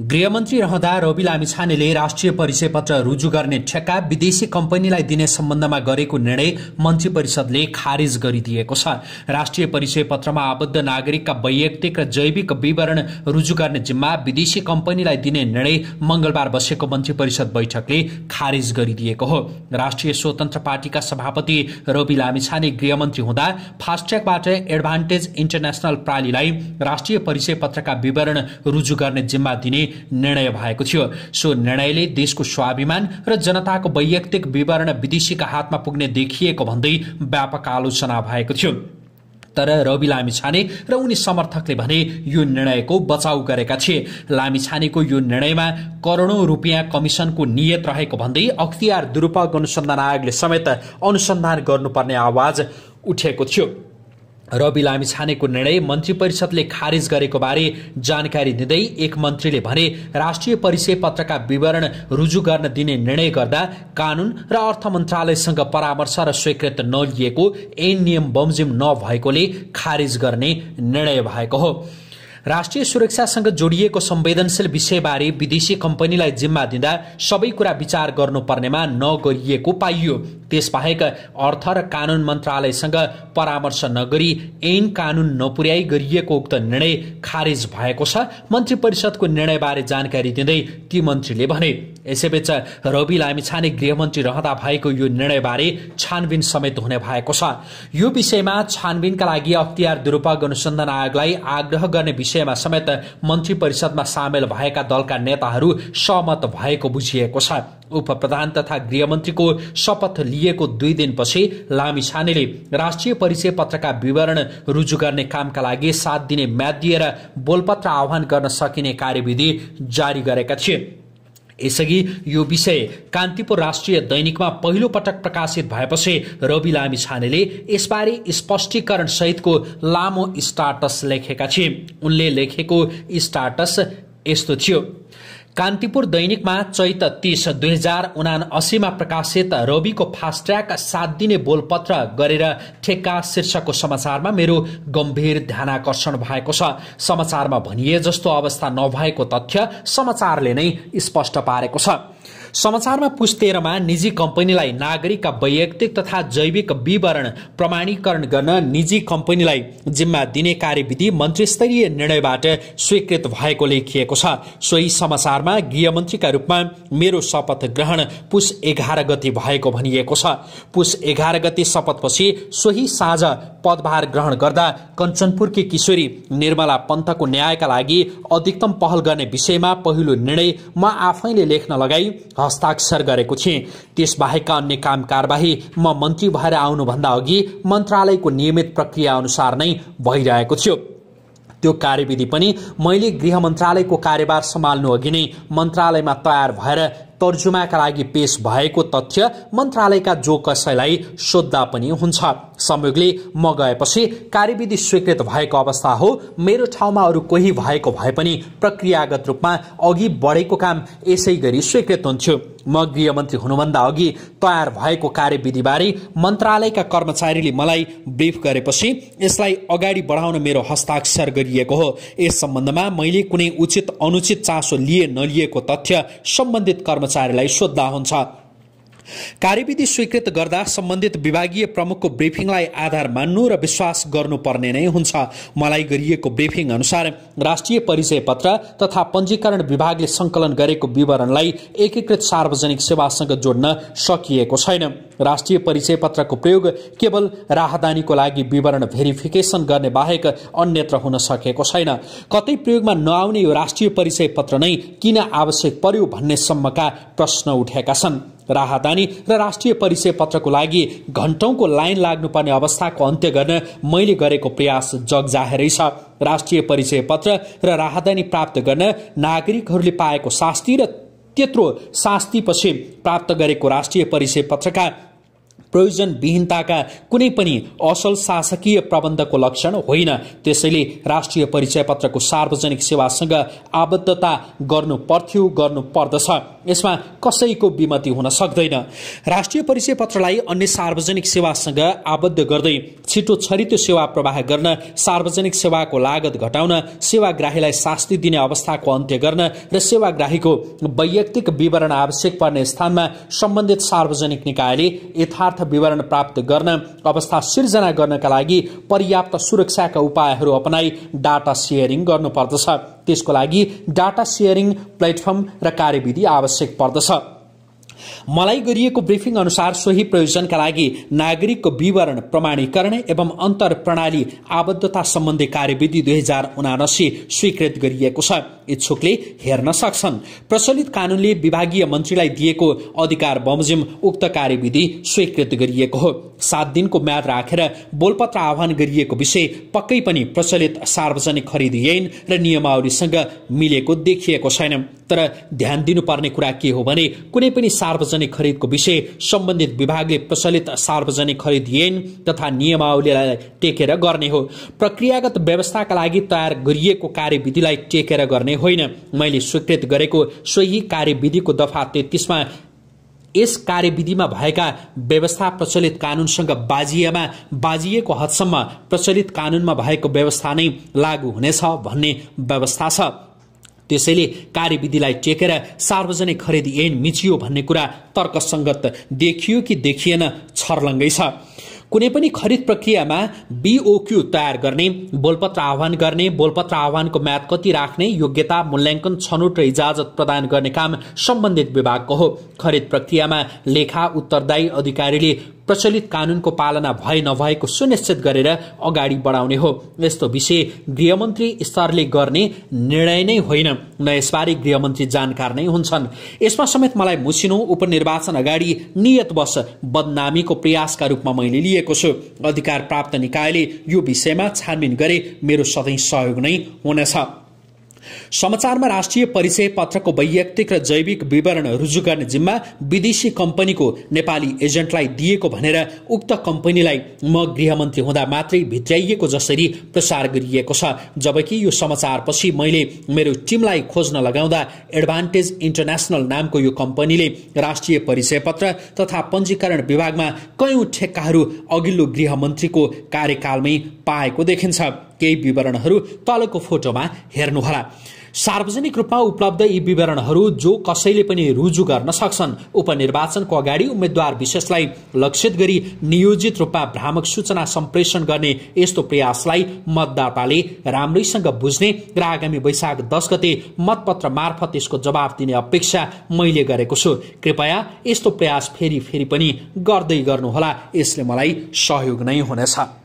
गृहमन्त्री रहँदा रवि लामिछानेले राष्ट्रिय परिचय पत्र रुजु गर्ने ठेक्का विदेशी कम्पनीलाई दिने सम्बन्धमा गरेको निर्णय मन्त्री परिषदले खारेज गरिदिएको छ राष्ट्रिय परिचय पत्रमा आबद्ध नागरिकका वैयक्तिक र जैविक विवरण रुजु गर्ने जिम्मा विदेशी कम्पनीलाई दिने निर्णय मंगलबार बसेको मन्त्री परिषद बैठकले खारेज गरिदिएको हो राष्ट्रिय स्वतन्त्र पार्टीका सभापति रवि लामिछाने गृहमन्त्री हुँदा फास्ट्यागबाट एडभान्टेज इन्टरनेसनल प्रालीलाई राष्ट्रिय परिचय पत्रका विवरण रुजु गर्ने जिम्मा दिने निर्णय भएको थियो सो निर्णयले देशको स्वाभिमान र जनताको वैयक्तिक विवरण विदेशीका हातमा पुग्ने देखिएको भन्दै व्यापक आलोचना भएको थियो तर रवि लामिछाने र उनी समर्थकले भने यो निर्णयको बचाउ गरेका थिए लामिछानेको यो निर्णयमा करोडौं रुपियाँ कमिसनको नियत रहेको भन्दै अख्तियार दुरूपयोग अनुसन्धान आयोगले समेत अनुसन्धान गर्नुपर्ने आवाज उठेको थियो रवि लामिछानेको निर्णय मन्त्री परिषदले खारेज गरेको बारे जानकारी दिँदै एक मन्त्रीले भने राष्ट्रिय परिचय पत्रका विवरण रुजु गर्न दिने निर्णय गर्दा कानून र अर्थ मन्त्रालयसँग परामर्श र स्वीकृत नलिएको ऐन नियम बमजिम नभएकोले खारेज गर्ने निर्णय भएको हो राष्ट्रिय सुरक्षासँग जोडिएको संवेदनशील विषयबारे विदेशी कम्पनीलाई जिम्मा दिँदा सबै कुरा विचार गर्नुपर्नेमा नगरिएको पाइयो त्यसबाहेक अर्थ र कानुन मन्त्रालयसँग परामर्श नगरी ऐन कानुन नपुर्याई गरिएको उक्त निर्णय खारेज भएको छ मन्त्री परिषदको निर्णयबारे जानकारी दिँदै ती मन्त्रीले भने यसैबीच रवि लामिछाने गृहमन्त्री रहँदा भएको यो निर्णयबारे छानबिन समेत हुने भएको छ यो विषयमा छानबिनका लागि अख्तियार दुरूपयोग अनुसन्धान आयोगलाई आग्रह गर्ने विषयमा समेत मन्त्री परिषदमा सामेल भएका दलका नेताहरू सहमत भएको बुझिएको छ उपप्रधान तथा गृहमन्त्रीको शपथ लिएको दुई दिनपछि लामिछानेले राष्ट्रिय परिचय पत्रका विवरण रुजु गर्ने कामका लागि सात दिने म्याद दिएर बोलपत्र आह्वान गर्न सकिने कार्यविधि जारी गरेका थिए यसअघि यो विषय कान्तिपुर राष्ट्रिय दैनिकमा पहिलो पटक प्रकाशित भएपछि रवि लामी छानेले यसबारे स्पष्टीकरण सहितको लामो स्टाटस लेखेका थिए उनले लेखेको स्टाटस यस्तो थियो कान्तिपुर दैनिकमा चैत तीस दुई हजार उना असीमा प्रकाशित रविको फास्ट्याग सात दिने बोलपत्र गरेर ठेक्का शीर्षकको समाचारमा मेरो गम्भीर ध्यानकर्षण भएको छ समाचारमा भनिए जस्तो अवस्था नभएको तथ्य समाचारले नै स्पष्ट पारेको छ समाचारमा पुस्तेरमा निजी कम्पनीलाई नागरिकका वैयक्तिक तथा जैविक विवरण प्रमाणीकरण गर्न निजी कम्पनीलाई जिम्मा दिने कार्यविधि मन्त्रीस्तरीय निर्णयबाट स्वीकृत भएको लेखिएको छ सोही समाचारमा गृहमन्त्रीका रूपमा मेरो शपथ ग्रहण पुस एघार गति भएको भनिएको छ पुस एघार गति शपथपछि सोही साँझ पदभार ग्रहण गर्दा कञ्चनपुरकी किशोरी निर्मला पन्तको न्यायका लागि अधिकतम पहल गर्ने विषयमा पहिलो निर्णय म आफैले लेख्न लगाई हस्ताक्षर गरेको थिएँ त्यसबाहेकका अन्य काम कारबाही म मन्त्री भएर आउनुभन्दा अघि मन्त्रालयको नियमित प्रक्रिया अनुसार नै भइरहेको थियो त्यो कार्यविधि पनि मैले गृह मन्त्रालयको कार्यभार सम्हाल्नु अघि नै मन्त्रालयमा तयार भएर तर्जुमाका लागि पेश भएको तथ्य मन्त्रालयका जो कसैलाई सोद्धा पनि हुन्छ संयोगले म गएपछि कार्यविधि स्वीकृत भएको अवस्था हो मेरो ठाउँमा अरू कोही भएको भए पनि प्रक्रियागत रूपमा अघि बढेको काम यसै गरी स्वीकृत हुन्थ्यो म गृहमन्त्री हुनुभन्दा अघि तयार भएको कार्यविधिबारे मन्त्रालयका कर्मचारीले मलाई ब्रिफ गरेपछि यसलाई अगाडि बढाउन मेरो हस्ताक्षर गरिएको हो यस सम्बन्धमा मैले कुनै उचित अनुचित चासो लिए नलिएको तथ्य सम्बन्धित कर्मचारीलाई सोद्धा हुन्छ कार्यविधि स्वीकृत गर्दा सम्बन्धित विभागीय प्रमुखको ब्रिफिङलाई आधार मान्नु र विश्वास गर्नुपर्ने नै हुन्छ मलाई गरिएको ब्रिफिङ अनुसार राष्ट्रिय परिचय पत्र तथा पञ्जीकरण विभागले सङ्कलन गरेको विवरणलाई एकीकृत सार्वजनिक सेवासँग जोड्न सकिएको छैन राष्ट्रिय परिचय पत्रको प्रयोग केवल राहदानीको लागि विवरण भेरिफिकेसन गर्ने बाहेक अन्यत्र हुन सकेको छैन कतै प्रयोगमा नआउने यो राष्ट्रिय परिचय पत्र नै किन आवश्यक पर्यो भन्ने सम्मका प्रश्न उठेका छन् राहदानी र राष्ट्रिय परिचय पत्रको लागि घन्टौँको लाइन लाग्नुपर्ने अवस्थाको अन्त्य गर्न मैले गरेको प्रयास जगजाहेरै छ राष्ट्रिय परिचय पत्र र राहदानी प्राप्त गर्न नागरिकहरूले पाएको शास्ति र त्यत्रो शास्तिपछि प्राप्त गरेको राष्ट्रिय परिचय पत्रका प्रयोजनविहीनताका कुनै पनि असल शासकीय प्रबन्धको लक्षण होइन त्यसैले राष्ट्रिय परिचय पत्रको सार्वजनिक सेवासँग आबद्धता गर्नु पर्थ्यो गर्नु पर्दछ यसमा कसैको विमति हुन सक्दैन राष्ट्रिय परिचय पत्रलाई अन्य सार्वजनिक सेवासँग आबद्ध गर्दै छिटो छरितो सेवा प्रवाह गर्न सार्वजनिक सेवाको लागत घटाउन सेवाग्राहीलाई शास्ति दिने अवस्थाको अन्त्य गर्न र सेवाग्राहीको वैयक्तिक विवरण आवश्यक पर्ने स्थानमा सम्बन्धित सार्वजनिक निकायले यथार्थ विवरण प्राप्त गर्न अवस्था सिर्जना गर्नका लागि पर्याप्त सुरक्षाका उपायहरू अपनाई डाटा सेयरिङ गर्नुपर्दछ त्यसको लागि डाटा सेयरिङ प्लेटफर्म र कार्यविधि आवश्यक पर्दछ मलाई गरिएको ब्रिफिङ अनुसार सोही प्रयोजनका लागि नागरिकको विवरण प्रमाणीकरण एवं अन्तर प्रणाली आबद्धता सम्बन्धी कार्यविधि दुई हजार उनासी स्वीकृत गरिएको छ इच्छुकले हेर्न सक्छन् प्रचलित कानूनले विभागीय मन्त्रीलाई दिएको अधिकार बमोजिम उक्त कार्यविधि स्वीकृत गरिएको हो सात दिनको म्याद राखेर बोलपत्र आह्वान गरिएको विषय पक्कै पनि प्रचलित सार्वजनिक खरिद ऐन र नियमावलीसँग मिलेको देखिएको छैन तर ध्यान दिनुपर्ने कुरा के हो भने कुनै पनि सार्वजनिक खरिदको विषय सम्बन्धित विभागले प्रचलित सार्वजनिक खरिद ऐन तथा नियमावलीलाई टेकेर गर्ने हो प्रक्रियागत व्यवस्थाका लागि तयार गरिएको कार्यविधिलाई टेकेर गर्ने होइन मैले स्वीकृत गरेको सोही कार्यविधिको दफा तेत्तिसमा यस कार्यविधिमा भएका व्यवस्था प्रचलित कानुनसँग बाजिएमा बाजिएको हदसम्म प्रचलित कानुनमा भएको व्यवस्था नै लागू हुनेछ भन्ने व्यवस्था छ त्यसैले कार्यविधिलाई टेकेर सार्वजनिक खरिद ऐन मिचियो भन्ने कुरा तर्कसङ्गत देखियो कि देखिएन छर्लङ्गै छ कुनै पनि खरिद प्रक्रियामा बिओक्यू तयार गर्ने बोलपत्र आह्वान गर्ने बोलपत्र आह्वानको म्याद कति राख्ने योग्यता मूल्याङ्कन छनौट र इजाजत प्रदान गर्ने काम सम्बन्धित विभागको हो खरिद प्रक्रियामा लेखा उत्तरदायी अधिकारीले प्रचलित कानूनको पालना भए नभएको सुनिश्चित गरेर अगाडि बढाउने हो यस्तो विषय गृहमन्त्री स्तरले गर्ने निर्णय नै होइन न यसबारे गृहमन्त्री जानकार नै हुन्छन् यसमा समेत मलाई मुसिनु उपनिर्वाचन अगाडि नियतवश बदनामीको प्रयासका रूपमा मैले लिएको छु अधिकार प्राप्त निकायले यो विषयमा छानबिन गरे मेरो सधैँ सहयोग नै हुनेछ समाचारमा राष्ट्रिय परिचय पत्रको वैयक्तिक र जैविक विवरण रुजु गर्ने जिम्मा विदेशी कम्पनीको नेपाली एजेन्टलाई दिएको भनेर उक्त कम्पनीलाई म गृहमन्त्री हुँदा मात्रै भित्राइएको जसरी प्रसार गरिएको छ जबकि यो समाचारपछि मैले मेरो टिमलाई खोज्न लगाउँदा एडभान्टेज इन्टरनेसनल नामको यो कम्पनीले राष्ट्रिय परिचय पत्र तथा पञ्जीकरण विभागमा कयौं ठेक्काहरू अघिल्लो गृहमन्त्रीको कार्यकालमै पाएको देखिन्छ केही विवरणहरू तलको फोटोमा हेर्नुहोला सार्वजनिक रूपमा उपलब्ध यी विवरणहरू जो कसैले पनि रुजु गर्न सक्छन् उपनिर्वाचनको अगाडि उम्मेद्वार विशेषलाई लक्षित गरी नियोजित रूपमा भ्रामक सूचना सम्प्रेषण गर्ने यस्तो प्रयासलाई मतदाताले राम्रैसँग बुझ्ने र आगामी वैशाख दस गते मतपत्र मार्फत यसको जवाब दिने अपेक्षा मैले गरेको छु कृपया यस्तो प्रयास फेरि फेरि पनि गर्दै गर्नुहोला यसले मलाई सहयोग नै हुनेछ